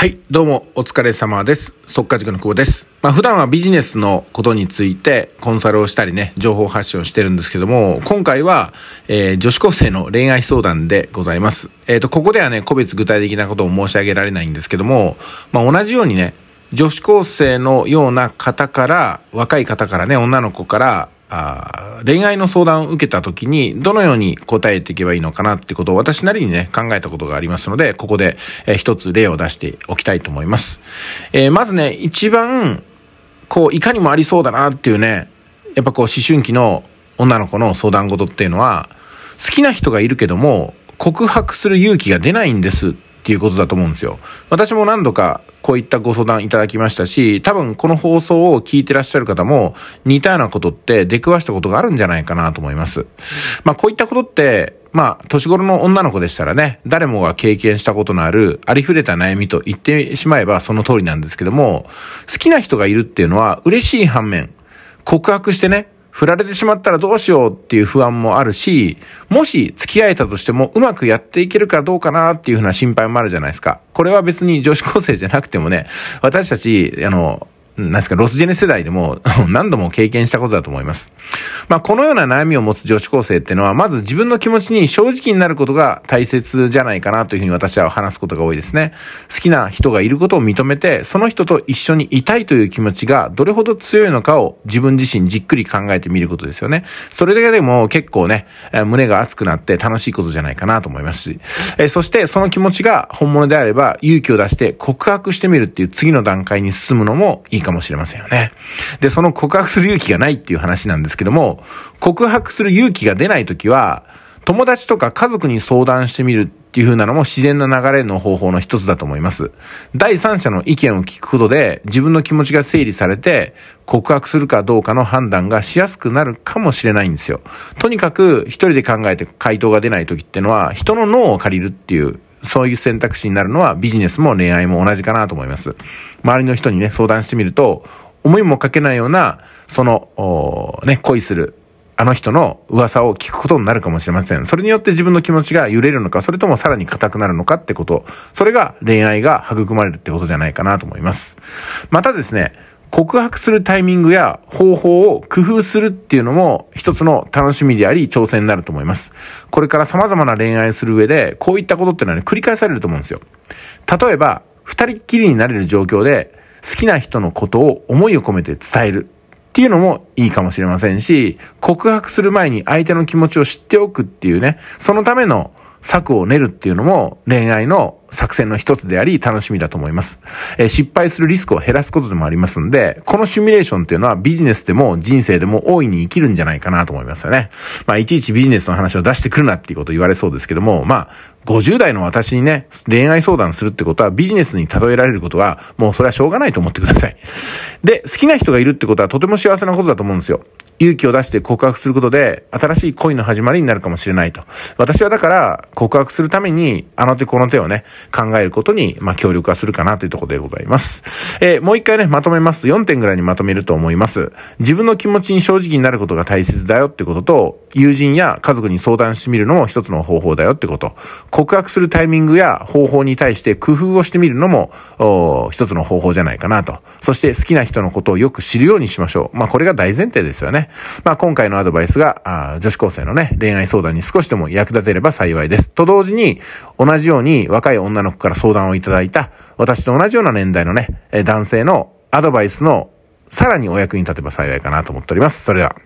はい、どうもお疲れ様です。即稼塾の久保です。まあ普段はビジネスのことについてコンサルをしたりね、情報発信をしてるんですけども、今回は、えー、女子高生の恋愛相談でございます。えっ、ー、と、ここではね、個別具体的なことを申し上げられないんですけども、まあ同じようにね、女子高生のような方から、若い方からね、女の子から、あ恋愛の相談を受けた時に、どのように答えていけばいいのかなってことを私なりにね、考えたことがありますので、ここで、えー、一つ例を出しておきたいと思います。えー、まずね、一番、こう、いかにもありそうだなっていうね、やっぱこう、思春期の女の子の相談事っていうのは、好きな人がいるけども、告白する勇気が出ないんですっていうことだと思うんですよ。私も何度かこういったご相談いただきましたし、多分この放送を聞いてらっしゃる方も似たようなことって出くわしたことがあるんじゃないかなと思います。まあこういったことって、まあ年頃の女の子でしたらね、誰もが経験したことのあるありふれた悩みと言ってしまえばその通りなんですけども、好きな人がいるっていうのは嬉しい反面、告白してね、振られてしまったらどうしようっていう不安もあるし、もし付き合えたとしてもうまくやっていけるかどうかなっていうふうな心配もあるじゃないですか。これは別に女子高生じゃなくてもね、私たち、あの、なんですか、ロスジェネ世代でも 何度も経験したことだと思います。まあ、このような悩みを持つ女子高生ってのは、まず自分の気持ちに正直になることが大切じゃないかなというふうに私は話すことが多いですね。好きな人がいることを認めて、その人と一緒にいたいという気持ちがどれほど強いのかを自分自身じっくり考えてみることですよね。それだけでも結構ね、胸が熱くなって楽しいことじゃないかなと思いますし、えそしてその気持ちが本物であれば勇気を出して告白してみるっていう次の段階に進むのもいいかもかもしれませんよね。で、その告白する勇気がないっていう話なんですけども、告白する勇気が出ないときは、友達とか家族に相談してみるっていう風なのも自然な流れの方法の一つだと思います。第三者の意見を聞くことで自分の気持ちが整理されて告白するかどうかの判断がしやすくなるかもしれないんですよ。とにかく一人で考えて回答が出ない時ってのは人の脳を借りるっていうそういう選択肢になるのはビジネスも恋愛も同じかなと思います。周りの人にね、相談してみると、思いもかけないような、その、ね、恋するあの人の噂を聞くことになるかもしれません。それによって自分の気持ちが揺れるのか、それともさらに硬くなるのかってこと。それが恋愛が育まれるってことじゃないかなと思います。またですね、告白するタイミングや方法を工夫するっていうのも一つの楽しみであり挑戦になると思います。これから様々な恋愛する上で、こういったことってのは、ね、繰り返されると思うんですよ。例えば、二人っきりになれる状況で、好きな人のことを思いを込めて伝えるっていうのもいいかもしれませんし、告白する前に相手の気持ちを知っておくっていうね、そのための策を練るっていうのも恋愛の作戦の一つであり楽しみだと思います。えー、失敗するリスクを減らすことでもありますんで、このシミュレーションっていうのはビジネスでも人生でも大いに生きるんじゃないかなと思いますよね。まあいちいちビジネスの話を出してくるなっていうこと言われそうですけども、まあ50代の私にね、恋愛相談するってことはビジネスに例えられることは、もうそれはしょうがないと思ってください。で、好きな人がいるってことはとても幸せなことだと思うんですよ。勇気を出して告白することで、新しい恋の始まりになるかもしれないと。私はだから、告白するために、あの手この手をね、考えることに、まあ、協力はするかなというところでございます。えー、もう一回ね、まとめますと4点ぐらいにまとめると思います。自分の気持ちに正直になることが大切だよってことと、友人や家族に相談してみるのも一つの方法だよってこと。告白するタイミングや方法に対して工夫をしてみるのも、一つの方法じゃないかなと。そして好きな人のことをよく知るようにしましょう。まあこれが大前提ですよね。まあ今回のアドバイスが、女子高生のね、恋愛相談に少しでも役立てれば幸いです。と同時に、同じように若い女の子から相談をいただいた、私と同じような年代のね、男性のアドバイスのさらにお役に立てば幸いかなと思っております。それでは。